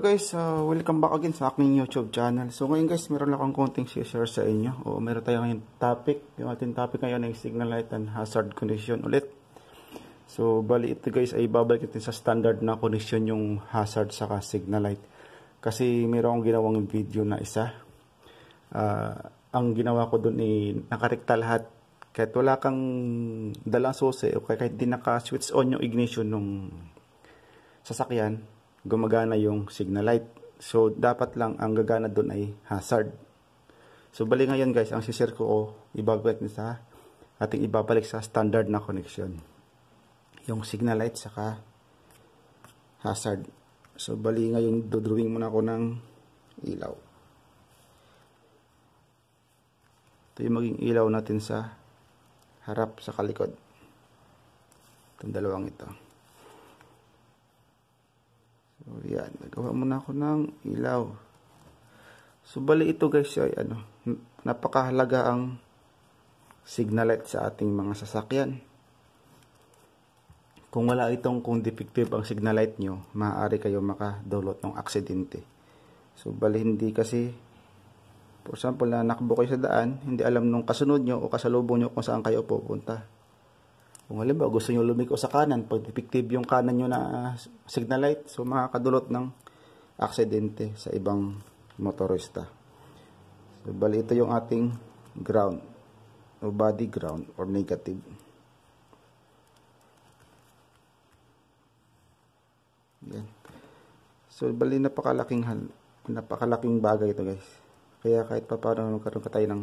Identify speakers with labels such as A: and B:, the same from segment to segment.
A: Hello guys, uh, welcome back again sa aking YouTube channel. So ngayon guys, meron lang akong konting share sa inyo. O meron tayo ngayon topic. Yung ating topic ngayon ay signal light and hazard condition ulit. So bali ito guys ay babalik natin sa standard na condition yung hazard sa signal light. Kasi meron akong ginawang video na isa. Uh, ang ginawa ko doon ay nakarekta lahat. Kahit wala kang dalang susi o kahit hindi naka-switch on yung ignition ng sasakyan gumagana yung signal light. So, dapat lang ang gagana doon ay hazard. So, bali ngayon guys, ang sisir ko, oh, ibabalik sa ating ibabalik sa standard na connection. Yung signal light saka hazard. So, bali ngayon, dodrawing muna ako ng ilaw. Ito yung maging ilaw natin sa harap sa kalikod. Itong dalawang ito. So, oh, yan. Nagawa muna ako ng ilaw. So, bali ito guys ay ano, napakahalaga ang signal light sa ating mga sasakyan. Kung wala itong, kung defective ang signal light nyo, maaari kayo makadulot ng aksidente. So, bali hindi kasi, for example, na nakbo kayo sa daan, hindi alam nung kasunod nyo o kasalubong nyo kung saan kayo pupunta. Kung halimbawa gusto nyo lumiko sa kanan, pag effective yung kanan nyo na signal light, so makakadulot ng aksidente sa ibang motorista. So, bali ito yung ating ground o body ground or negative. Yan. So bali napakalaking napakalaking bagay ito guys. Kaya kahit pa parang magkaroon ka tayo ng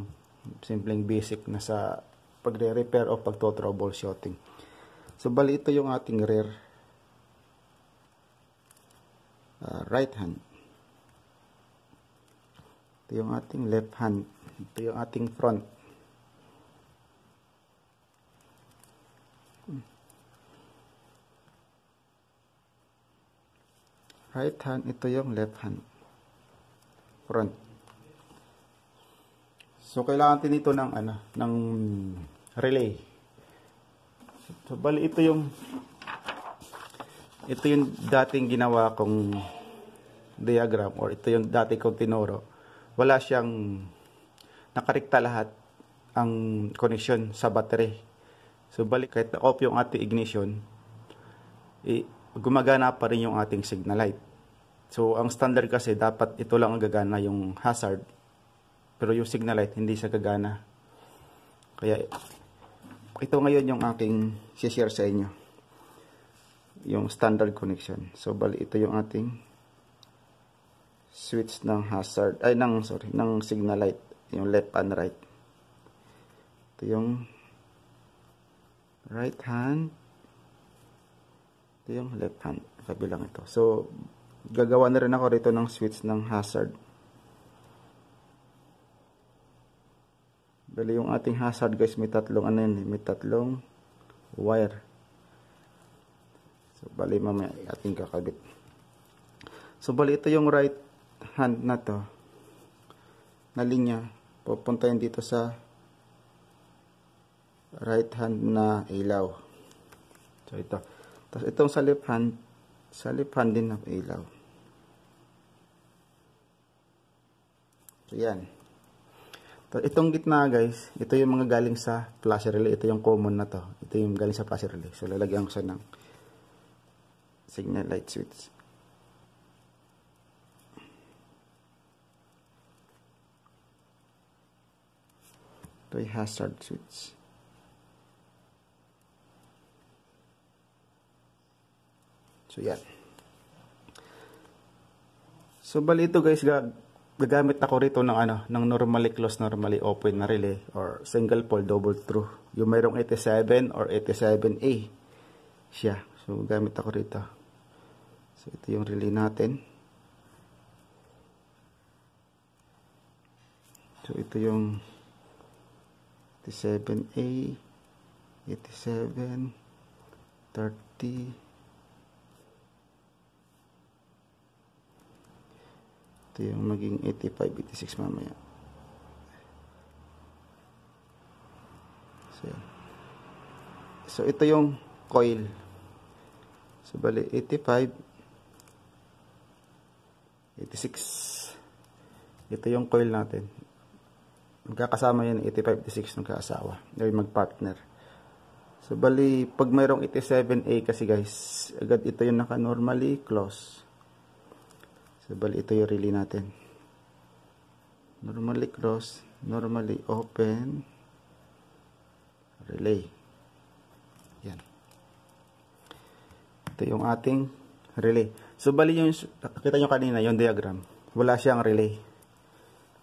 A: simpleng basic na sa pagre-repair o pagto-troubleshooting. So, bali ito yung ating rear uh, right hand. Ito yung ating left hand. Ito yung ating front. Right hand, ito yung left hand. Front. So kailangan din ito ng ano, ng relay. So, bali ito yung ito yung dating ginawa kong diagram or ito yung dati kong tinuro. Wala siyang nakarikta lahat ang connection sa battery. So balik kahit na off yung ating ignition, eh, gumagana pa rin yung ating signal light. So ang standard kasi dapat ito lang ang gagana yung hazard pero yung signal light hindi siya gagana. Kaya ito ngayon yung aking share sa inyo. Yung standard connection. So, bali ito yung ating switch ng hazard, ay ng, sorry, ng signal light. Yung left and right. Ito yung right hand. Ito yung left hand. Kabilang ito. So, gagawa na rin ako rito ng switch ng hazard. Bali yung ating hazard guys, may tatlong ano yun, eh, may tatlong wire. So bali mamaya ating kakagat. So bali ito yung right hand na to na linya. Pupunta yun dito sa right hand na ilaw. So ito. Tapos itong sa left hand, sa left hand din ng ilaw. So yan. To, itong gitna guys, ito yung mga galing sa flash relay. Ito yung common na to. Ito yung galing sa flash relay. So lalagyan ko siya ng signal light switch. Ito yung hazard switch. So yan. So bali ito guys, gag gagamit ako rito ng ano, ng normally closed, normally open na relay or single pole double through. Yung mayroong 87 or 87A siya. So gamit ako rito. So ito yung relay natin. So ito yung 87A 87 30 Ito yung maging 85, 86 mamaya. So, so ito yung coil. So, bali 85, 86. Ito yung coil natin. Magkakasama yan 85, 86 magkaasawa. Or magpartner. So, bali, pag mayroong 87A kasi guys, agad ito yung naka-normally close. So, bali ito yung relay natin. Normally cross, normally open, relay. Yan. Ito yung ating relay. So, bali yung, nakita nyo kanina, yung diagram. Wala siyang relay.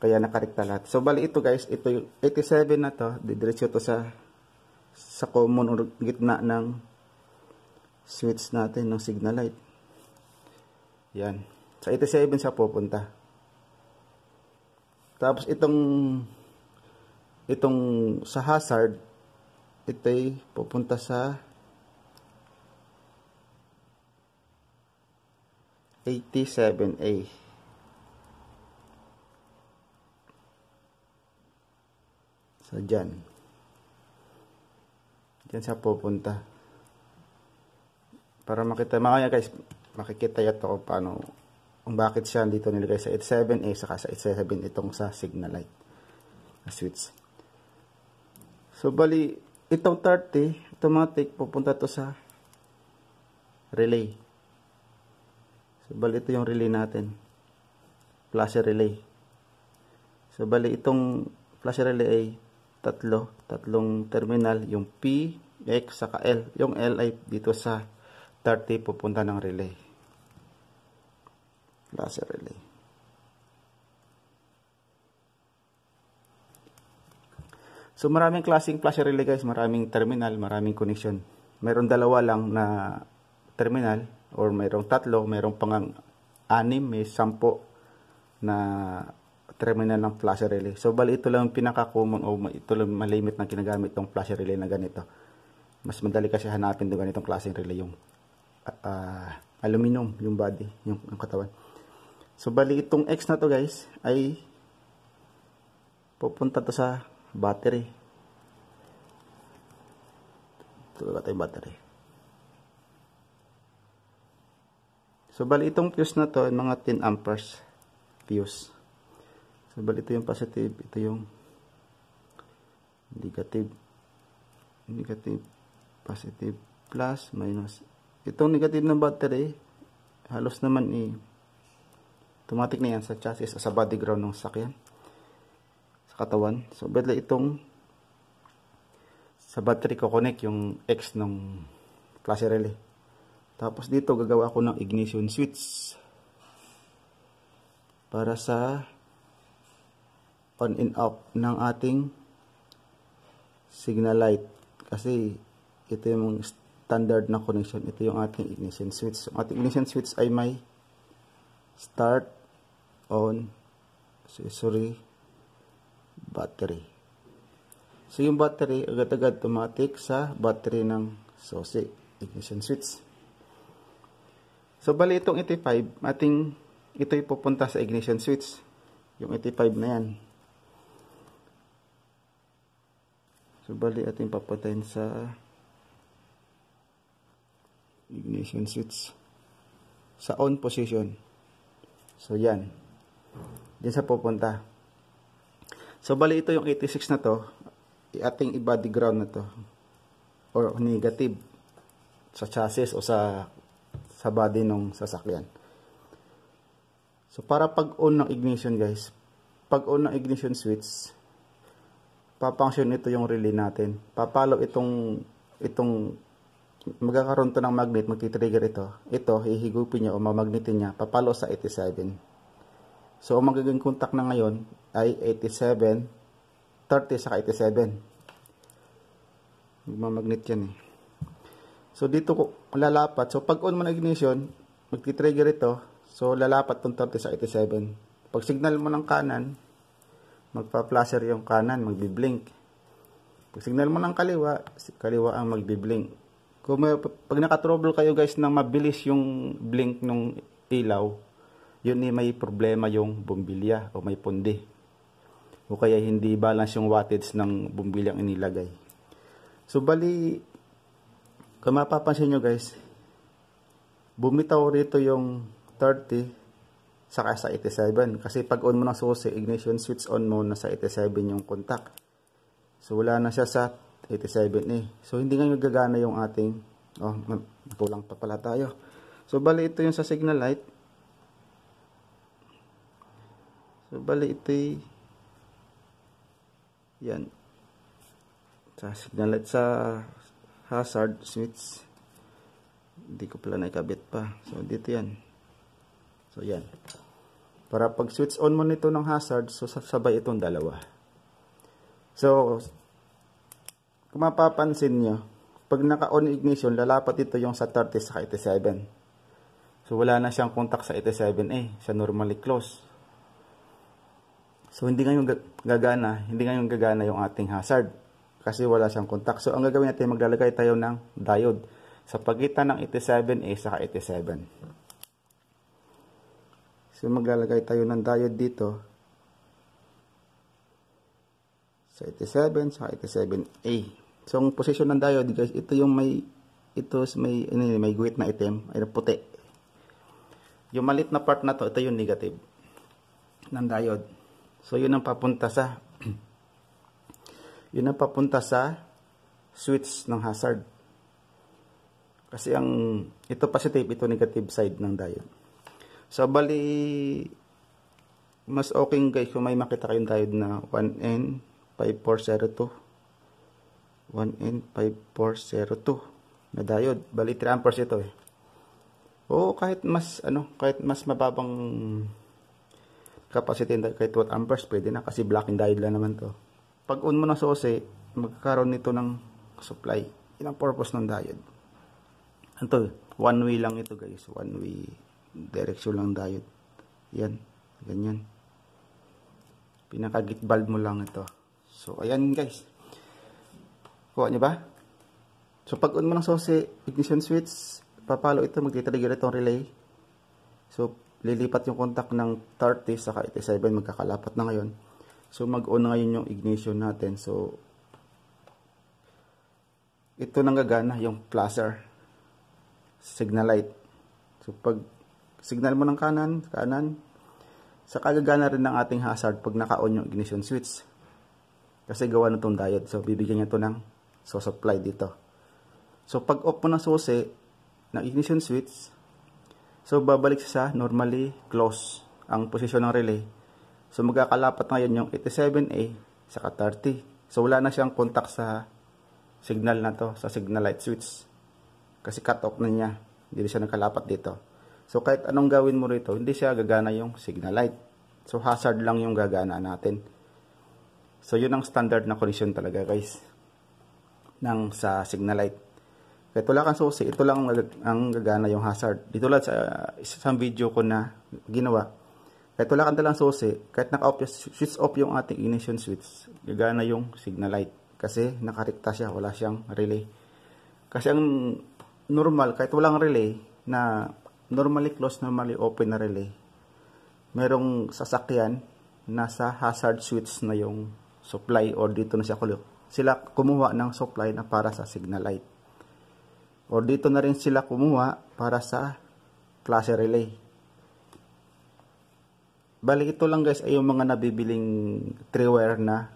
A: Kaya nakarekta lahat. So, bali ito guys, ito yung 87 na to, didiretso to sa sa common or gitna ng switch natin ng signal light. Yan. Sa 87 siya pupunta. Tapos itong itong sa hazard ito ay pupunta sa 87A. So, dyan. Dyan siya pupunta. Para makita, mga guys, makikita yata ko paano kung bakit siya dito nilagay sa 87A saka sa 87 itong sa signal light na switch. So bali itong 30 automatic pupunta to sa relay. So bali ito yung relay natin. Flash relay. So bali itong flash relay ay tatlo, tatlong terminal, yung P, X, saka L. Yung L ay dito sa 30 pupunta ng relay laser relay. So maraming klaseng flash relay guys, maraming terminal, maraming connection. Meron dalawa lang na terminal or mayroong tatlo, mayroong pang anim, may sampo na terminal ng flash relay. So bali ito lang pinaka-common o ito lang malimit na kinagamit itong flash relay na ganito. Mas madali kasi hanapin 'tong ganitong klaseng relay yung uh, aluminum yung body, yung, yung katawan. So, bali itong X na to guys, ay pupunta to sa battery. Ito ba tayo battery? So, bali itong fuse na to, mga 10 amperes fuse. So, bali ito yung positive, ito yung negative. Negative, positive, plus, minus. Itong negative ng battery, halos naman i- eh, automatic na yan sa chassis sa body ground ng sakyan. Sa katawan. So, bali itong sa battery ko connect yung X ng klase relay. Tapos dito gagawa ako ng ignition switch para sa on and off ng ating signal light kasi ito yung standard na connection ito yung ating ignition switch so, ating ignition switch ay may start on accessory battery. So yung battery agad-agad tumatik sa battery ng SOSI ignition switch. So bali itong 85, ating ito'y pupunta sa ignition switch. Yung 85 na yan. So bali ating papatayin sa ignition switch sa on position. So, yan. Diyan sa pupunta. So, bali ito yung 86 na to. Ating i-body ground na to. Or negative. Sa chassis o sa sa body ng sasakyan. So, para pag-on ng ignition, guys. Pag-on ng ignition switch, papunction ito yung relay natin. Papalo itong itong magkakaroon to ng magnet, magti-trigger ito. Ito, hihigupin niya o mamagnetin niya, papalo sa 87. So, ang magiging contact na ngayon ay 87, 30 sa 87. Magmamagnet yan eh. So, dito ko lalapat. So, pag on mo na ignition, magti-trigger ito. So, lalapat tong 30 sa 87. Pag signal mo ng kanan, magpa-flasher yung kanan, magbi-blink. Pag signal mo ng kaliwa, kaliwa ang magbi-blink. Kung may, pag naka-trouble kayo guys nang mabilis yung blink ng ilaw, yun ni eh, may problema yung bumbilya o may pundi. O kaya hindi balance yung wattage ng ang inilagay. So bali, kung mapapansin nyo guys, bumitaw rito yung 30 saka sa 87. Kasi pag on mo ng susi, ignition switch on mo na sa 87 yung contact. So wala na siya sa 87A. Eh. So, hindi nga gagana yung ating, oh, kulang pa pala tayo. So, bali ito yung sa signal light. So, bali ito y... yan. Sa signal light sa hazard switch. Hindi ko pala naikabit pa. So, dito yan. So, yan. Para pag switch on mo nito ng hazard, so sabay itong dalawa. So, kung mapapansin nyo, pag naka-on ignition, lalapat ito yung sa 30 sa 87. So, wala na siyang contact sa 87A. Siya normally close. So, hindi ngayon gagana, hindi ngayon gagana yung ating hazard. Kasi wala siyang contact. So, ang gagawin natin, maglalagay tayo ng diode sa pagitan ng 87A sa 87. So, maglalagay tayo ng diode dito. Sa 87, sa 87A. So, ang position ng diode, guys, ito yung may, ito may, ano, may guhit na item, ay puti. Yung malit na part na to, ito yung negative ng diode. So, yun ang papunta sa, yun ang papunta sa switch ng hazard. Kasi ang, ito positive, ito negative side ng diode. So, bali, mas okay guys kung may makita kayong diode na 1N5402 1N5402 na diode. Bali 3 amperes ito eh. Oo, kahit mas ano, kahit mas mababang capacity kahit 2 amperes pwede na kasi blocking diode lang naman to. Pag on mo na sose, magkakaroon nito ng supply. Yan ang purpose ng diode. Ito, one way lang ito guys. One way direction lang diode. Yan, ganyan. Pinakagit git valve mo lang ito. So ayan guys. Kuha nyo ba? So, pag-on mo ng sose, ignition switch, papalo ito, magtitrigger itong relay. So, lilipat yung contact ng 30, saka 87, magkakalapat na ngayon. So, mag-on na ngayon yung ignition natin. So, ito nang gagana, yung flasher, signal light. So, pag signal mo ng kanan, kanan, saka gagana rin ng ating hazard pag naka-on yung ignition switch. Kasi gawa na itong diode. So, bibigyan niya ito ng So, supply dito. So, pag off mo ng susi, ng ignition switch, so, babalik siya sa normally close ang posisyon ng relay. So, magkakalapat ngayon yung 87A sa 30. So, wala na siyang contact sa signal na to, sa signal light switch. Kasi cut off na niya. Hindi siya nakalapat dito. So, kahit anong gawin mo rito, hindi siya gagana yung signal light. So, hazard lang yung gagana natin. So, yun ang standard na condition talaga, guys ng sa signal light. Kahit tulakan kang susi, ito lang ang gagana yung hazard. Dito lang sa uh, isang video ko na ginawa. Kahit tulakan kang dalang susi, kahit naka-off, switch off yung ating ignition switch, gagana yung signal light. Kasi nakarikta siya, wala siyang relay. Kasi ang normal, kahit walang relay, na normally closed, normally open na relay, merong sasakyan, nasa hazard switch na yung supply or dito na siya kulok sila kumuha ng supply na para sa signal light. O dito na rin sila kumuha para sa klase relay. Bali ito lang guys ay yung mga nabibiling 3-wire na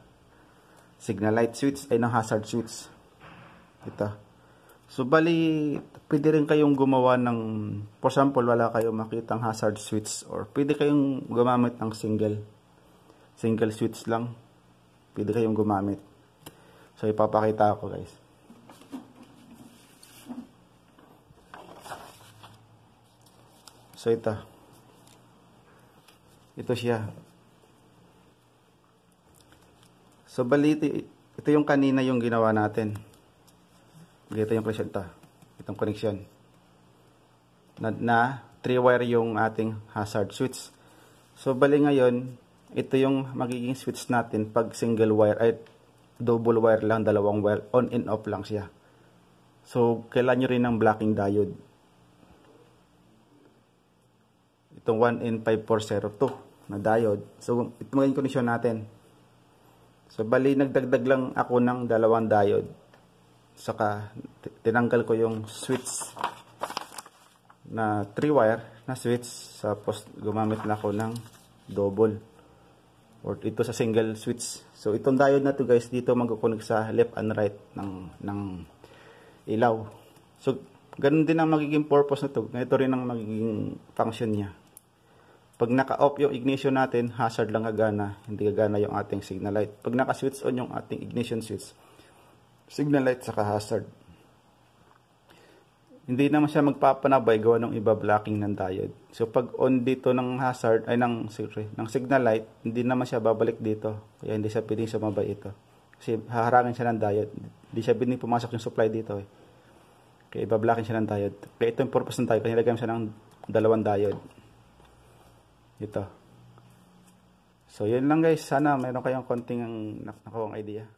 A: signal light switch ay ng hazard switch. Ito. So bali pwede rin kayong gumawa ng for example wala kayong makitang hazard switch or pwede kayong gumamit ng single single switch lang pwede kayong gumamit So, ipapakita ko guys. So, ito. Ito siya. So, baliti, ito yung kanina yung ginawa natin. Ito yung connection ah. Itong connection. Na, na three-wire yung ating hazard switch. So, bali ngayon, ito yung magiging switch natin pag single wire, ay double wire lang, dalawang wire, on and off lang siya. So, kailan nyo rin ng blocking diode. Itong 1N5402 na diode. So, ito magiging kondisyon natin. So, bali, nagdagdag lang ako ng dalawang diode. Saka, tinanggal ko yung switch na 3 wire na switch. Sa post, gumamit na ako ng double or ito sa single switch. So itong diode na to guys dito magko-connect sa left and right ng ng ilaw. So ganun din ang magiging purpose na to. Ito rin ang magiging function niya. Pag naka-off yung ignition natin, hazard lang gagana, hindi gagana yung ating signal light. Pag naka-switch on yung ating ignition switch, signal light saka hazard hindi naman siya magpapanabay gawa ng iba blocking ng diode. So pag on dito ng hazard ay ng sorry, ng signal light, hindi naman siya babalik dito. Kaya hindi siya pwedeng sumabay ito. Kasi haharangin siya ng diode. Hindi siya pwedeng pumasok yung supply dito eh. Kaya ibablocking siya ng diode. Kaya ito yung purpose ng diode. Kaya nilagay siya ng dalawang diode. Ito. So yun lang guys. Sana meron kayong konting nakakawang idea.